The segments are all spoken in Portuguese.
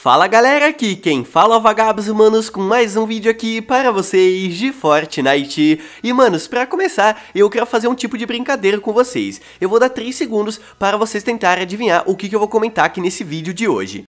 Fala galera, aqui quem fala é o Vagabos Humanos com mais um vídeo aqui para vocês de Fortnite. E manos, para começar, eu quero fazer um tipo de brincadeira com vocês. Eu vou dar 3 segundos para vocês tentarem adivinhar o que, que eu vou comentar aqui nesse vídeo de hoje.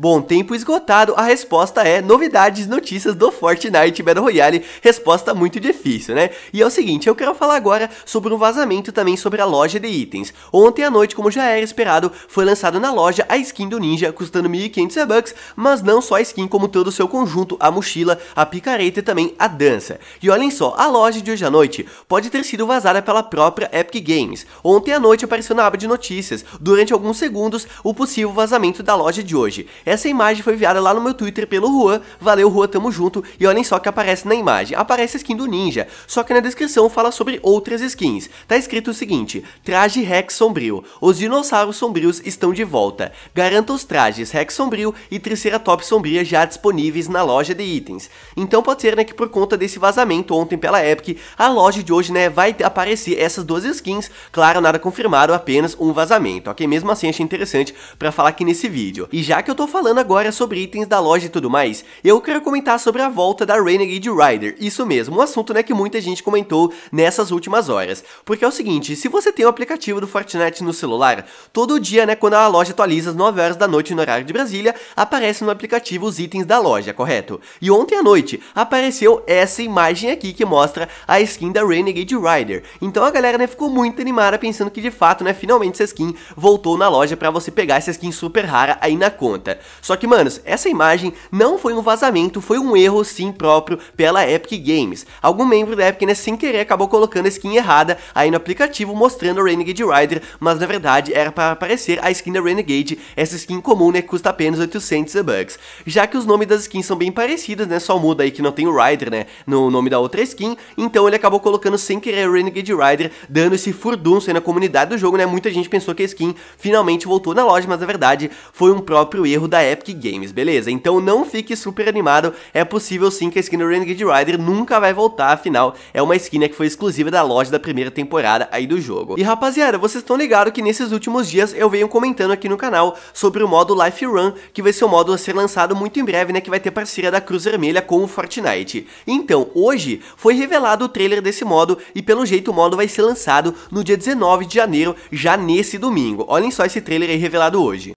Bom tempo esgotado, a resposta é novidades, notícias do Fortnite Battle Royale, resposta muito difícil, né? E é o seguinte, eu quero falar agora sobre um vazamento também sobre a loja de itens. Ontem à noite, como já era esperado, foi lançado na loja a skin do Ninja, custando 1.500 bucks, mas não só a skin, como todo o seu conjunto, a mochila, a picareta e também a dança. E olhem só, a loja de hoje à noite pode ter sido vazada pela própria Epic Games. Ontem à noite apareceu na aba de notícias, durante alguns segundos, o possível vazamento da loja de hoje. Essa imagem foi enviada lá no meu Twitter pelo Juan. Valeu, Juan, tamo junto. E olhem só que aparece na imagem. Aparece a skin do Ninja, só que na descrição fala sobre outras skins. Tá escrito o seguinte, traje Rex Sombrio. Os dinossauros sombrios estão de volta. Garanta os trajes Rex Sombrio e Triceratops Sombria já disponíveis na loja de itens. Então pode ser né, que por conta desse vazamento ontem pela Epic, a loja de hoje né, vai aparecer essas duas skins. Claro, nada confirmado, apenas um vazamento, ok? Mesmo assim achei interessante pra falar aqui nesse vídeo. E já que eu tô falando falando agora sobre itens da loja e tudo mais, eu quero comentar sobre a volta da Renegade Rider. Isso mesmo, um assunto né, que muita gente comentou nessas últimas horas. Porque é o seguinte, se você tem o aplicativo do Fortnite no celular, todo dia, né, quando a loja atualiza às 9 horas da noite no horário de Brasília, aparecem no aplicativo os itens da loja, correto? E ontem à noite apareceu essa imagem aqui que mostra a skin da Renegade Rider. Então a galera né, ficou muito animada pensando que de fato, né, finalmente essa skin voltou na loja para você pegar essa skin super rara aí na conta. Só que, manos, essa imagem não foi um vazamento, foi um erro sim próprio pela Epic Games. Algum membro da Epic, né, sem querer, acabou colocando a skin errada aí no aplicativo mostrando a Renegade Rider, mas na verdade era para aparecer a skin da Renegade, essa skin comum, né, custa apenas 800 bucks. Já que os nomes das skins são bem parecidas, né, só muda aí que não tem o Rider, né, no nome da outra skin, então ele acabou colocando sem querer a Renegade Rider, dando esse furdunço aí na comunidade do jogo, né, muita gente pensou que a skin finalmente voltou na loja, mas na verdade foi um próprio erro da Epic Games, beleza? Então não fique super animado, é possível sim que a skin do Renegade Rider nunca vai voltar, afinal é uma skin que foi exclusiva da loja da primeira temporada aí do jogo. E rapaziada, vocês estão ligados que nesses últimos dias eu venho comentando aqui no canal sobre o modo Life Run, que vai ser um modo a ser lançado muito em breve, né, que vai ter parceria da Cruz Vermelha com o Fortnite. Então, hoje foi revelado o trailer desse modo e pelo jeito o modo vai ser lançado no dia 19 de janeiro, já nesse domingo. Olhem só esse trailer aí revelado hoje.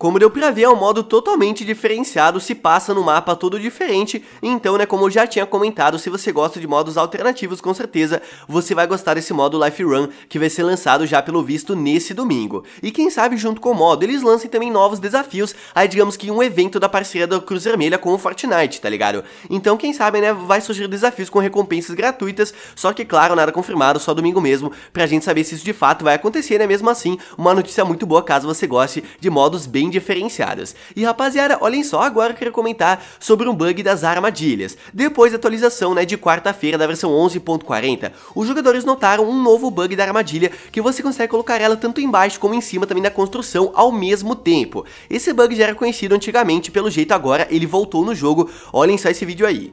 Como deu pra ver, é um modo totalmente diferenciado, se passa no mapa todo diferente, então, né, como eu já tinha comentado, se você gosta de modos alternativos, com certeza, você vai gostar desse modo Life Run, que vai ser lançado já pelo visto nesse domingo. E quem sabe, junto com o modo, eles lancem também novos desafios, aí digamos que um evento da parceria da Cruz Vermelha com o Fortnite, tá ligado? Então, quem sabe, né, vai surgir desafios com recompensas gratuitas, só que, claro, nada confirmado, só domingo mesmo, pra gente saber se isso de fato vai acontecer, né, mesmo assim, uma notícia muito boa caso você goste de modos bem bem diferenciadas. E rapaziada, olhem só, agora eu quero comentar sobre um bug das armadilhas. Depois da atualização né, de quarta-feira da versão 11.40, os jogadores notaram um novo bug da armadilha que você consegue colocar ela tanto embaixo como em cima também na construção ao mesmo tempo. Esse bug já era conhecido antigamente, pelo jeito agora ele voltou no jogo, olhem só esse vídeo aí.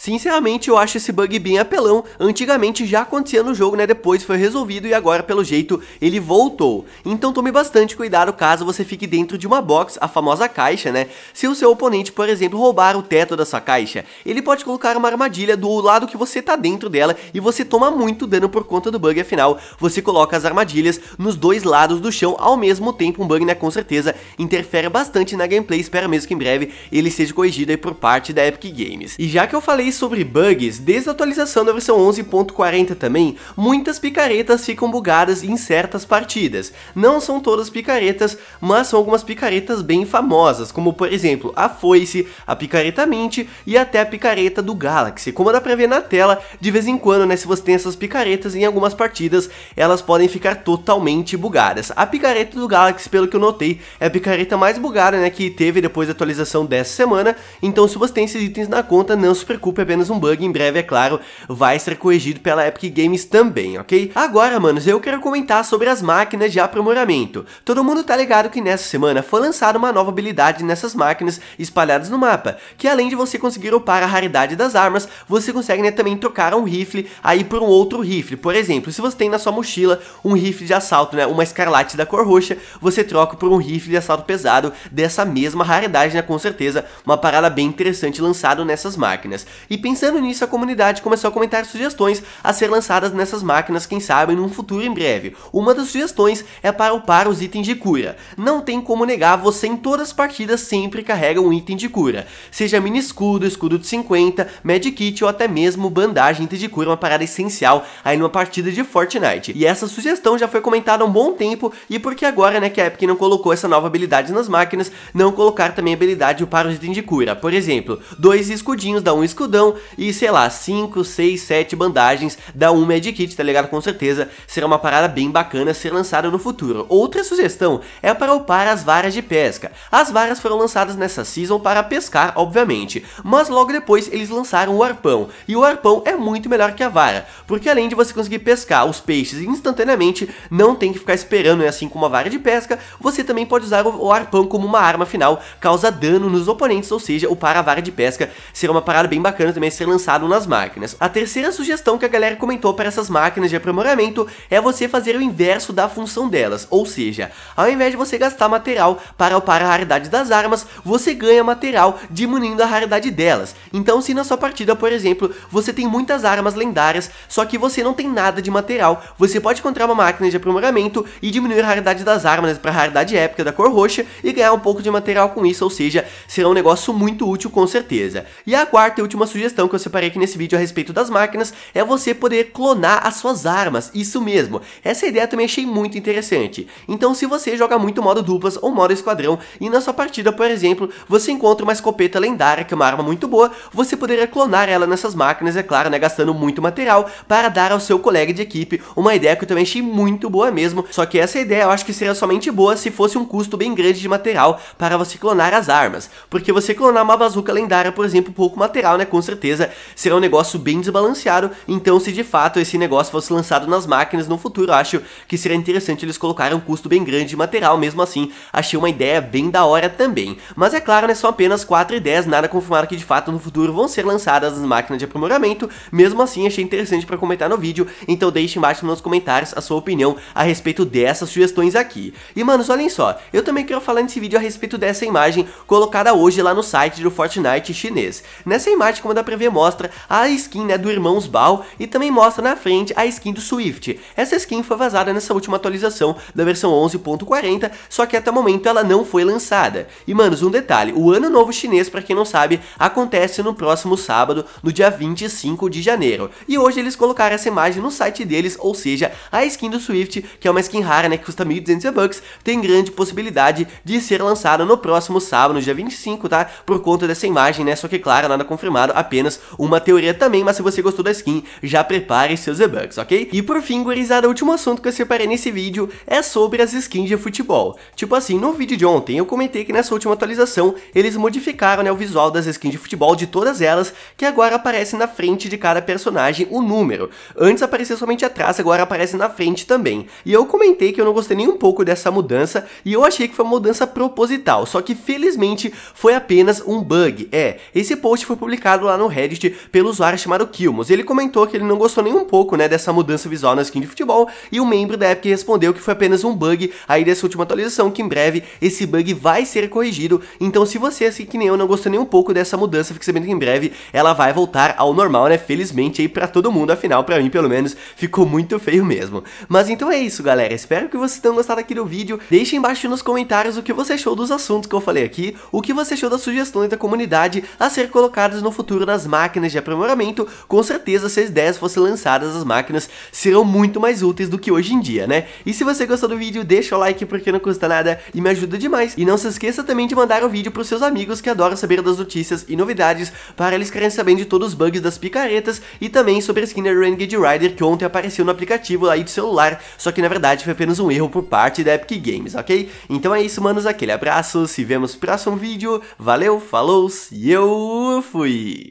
Sinceramente, eu acho esse bug bem apelão. Antigamente já acontecia no jogo, né? Depois foi resolvido e agora, pelo jeito, ele voltou. Então tome bastante cuidado caso você fique dentro de uma box, a famosa caixa, né? Se o seu oponente, por exemplo, roubar o teto da sua caixa, ele pode colocar uma armadilha do lado que você tá dentro dela e você toma muito dano por conta do bug, afinal, você coloca as armadilhas nos dois lados do chão ao mesmo tempo. Um bug, né? Com certeza, interfere bastante na gameplay. Espero mesmo que em breve ele seja corrigido aí por parte da Epic Games. E já que eu falei falei sobre bugs, desde a atualização da versão 11.40 também, muitas picaretas ficam bugadas em certas partidas. Não são todas picaretas, mas são algumas picaretas bem famosas, como por exemplo a Foice, a Picareta Mint e até a Picareta do Galaxy. Como dá pra ver na tela, de vez em quando, né, se você tem essas picaretas em algumas partidas, elas podem ficar totalmente bugadas. A Picareta do Galaxy, pelo que eu notei, é a picareta mais bugada, né, que teve depois da atualização dessa semana, então se você tem esses itens na conta, não se preocupe apenas um bug, em breve, é claro, vai ser corrigido pela Epic Games também, ok? Agora, manos, eu quero comentar sobre as máquinas de aprimoramento. Todo mundo tá ligado que nessa semana foi lançada uma nova habilidade nessas máquinas espalhadas no mapa, que além de você conseguir upar a raridade das armas, você consegue né, também trocar um rifle aí por um outro rifle. Por exemplo, se você tem na sua mochila um rifle de assalto, né, uma escarlate da cor roxa, você troca por um rifle de assalto pesado dessa mesma raridade, né, com certeza, uma parada bem interessante lançado nessas máquinas. E pensando nisso, a comunidade começou a comentar sugestões a ser lançadas nessas máquinas, quem sabe, num futuro em breve. Uma das sugestões é para upar os itens de cura. Não tem como negar, você em todas as partidas sempre carrega um item de cura. Seja mini escudo, escudo de 50, medkit ou até mesmo bandagem, item de cura, é uma parada essencial aí numa partida de Fortnite. E essa sugestão já foi comentada há um bom tempo, e porque agora, né, que a Epic não colocou essa nova habilidade nas máquinas, não colocar também habilidade para os itens de cura. Por exemplo, dois escudinhos dá um escudão, e, sei lá, 5, 6, 7 bandagens da uma Magic Kit, tá ligado? Com certeza será uma parada bem bacana ser lançada no futuro. Outra sugestão é para upar as varas de pesca. As varas foram lançadas nessa season para pescar, obviamente, mas logo depois eles lançaram o arpão, e o arpão é muito melhor que a vara, porque além de você conseguir pescar os peixes instantaneamente, não tem que ficar esperando, né? assim como a vara de pesca, você também pode usar o arpão como uma arma final, causa dano nos oponentes, ou seja, upar a vara de pesca será uma parada bem bacana também ser lançado nas máquinas. A terceira sugestão que a galera comentou para essas máquinas de aprimoramento é você fazer o inverso da função delas, ou seja, ao invés de você gastar material para upar a raridade das armas, você ganha material diminuindo a raridade delas. Então se na sua partida, por exemplo, você tem muitas armas lendárias, só que você não tem nada de material, você pode encontrar uma máquina de aprimoramento e diminuir a raridade das armas para a raridade épica da cor roxa e ganhar um pouco de material com isso, ou seja, será um negócio muito útil com certeza. E a quarta e última sugestão sugestão que eu separei aqui nesse vídeo a respeito das máquinas é você poder clonar as suas armas, isso mesmo. Essa ideia também achei muito interessante. Então se você joga muito modo duplas ou modo esquadrão e na sua partida, por exemplo, você encontra uma escopeta lendária, que é uma arma muito boa, você poderia clonar ela nessas máquinas, é claro, né, gastando muito material para dar ao seu colega de equipe uma ideia que eu também achei muito boa mesmo, só que essa ideia eu acho que seria somente boa se fosse um custo bem grande de material para você clonar as armas, porque você clonar uma bazuca lendária, por exemplo, pouco material, né, com certeza será um negócio bem desbalanceado, então se de fato esse negócio fosse lançado nas máquinas no futuro, acho que seria interessante eles colocarem um custo bem grande de material, mesmo assim, achei uma ideia bem da hora também. Mas é claro, né, são apenas 4 ideias, nada confirmado que de fato no futuro vão ser lançadas as máquinas de aprimoramento, mesmo assim achei interessante para comentar no vídeo, então deixe embaixo nos comentários a sua opinião a respeito dessas sugestões aqui. E manos, olhem só, eu também quero falar nesse vídeo a respeito dessa imagem colocada hoje lá no site do Fortnite chinês. Nessa imagem, como da preview mostra a skin né, do Irmãos Bal e também mostra na frente a skin do Swift. Essa skin foi vazada nessa última atualização da versão 11.40, só que até o momento ela não foi lançada. E manos, um detalhe, o Ano Novo Chinês, para quem não sabe, acontece no próximo sábado, no dia 25 de janeiro. E hoje eles colocaram essa imagem no site deles, ou seja, a skin do Swift, que é uma skin rara, né, que custa 1.200 bucks, tem grande possibilidade de ser lançada no próximo sábado, no dia 25, tá? Por conta dessa imagem, né? Só que claro, nada confirmado, apenas uma teoria também, mas se você gostou da skin, já prepare seus debugs, ok? E por fim, gurizada, o último assunto que eu separei nesse vídeo é sobre as skins de futebol. Tipo assim, no vídeo de ontem eu comentei que nessa última atualização eles modificaram né, o visual das skins de futebol de todas elas, que agora aparece na frente de cada personagem o número. Antes aparecia somente atrás, agora aparece na frente também. E eu comentei que eu não gostei nem um pouco dessa mudança e eu achei que foi uma mudança proposital, só que felizmente foi apenas um bug. É, esse post foi publicado lá no Reddit pelo usuário chamado Kilmos. Ele comentou que ele não gostou nem um pouco, né, dessa mudança visual na skin de futebol, e um membro da Epic respondeu que foi apenas um bug aí dessa última atualização, que em breve esse bug vai ser corrigido. Então, se você, assim que nem eu, não gostou nem um pouco dessa mudança, fique sabendo que em breve ela vai voltar ao normal, né? Felizmente aí para todo mundo, afinal, para mim pelo menos, ficou muito feio mesmo. Mas então é isso, galera. Espero que vocês tenham gostado aqui do vídeo. Deixe embaixo nos comentários o que você achou dos assuntos que eu falei aqui, o que você achou das sugestões da comunidade a ser colocadas no futuro futuro das máquinas de aprimoramento, com certeza se as 10 fossem lançadas, as máquinas serão muito mais úteis do que hoje em dia, né? E se você gostou do vídeo, deixa o like porque não custa nada e me ajuda demais. E não se esqueça também de mandar o vídeo para os seus amigos que adoram saber das notícias e novidades, para eles querem saber de todos os bugs das picaretas e também sobre a skin da Renegade Rider que ontem apareceu no aplicativo aí do celular, só que na verdade foi apenas um erro por parte da Epic Games, ok? Então é isso, manos, aquele abraço, se vemos no próximo vídeo, valeu, falou e eu fui!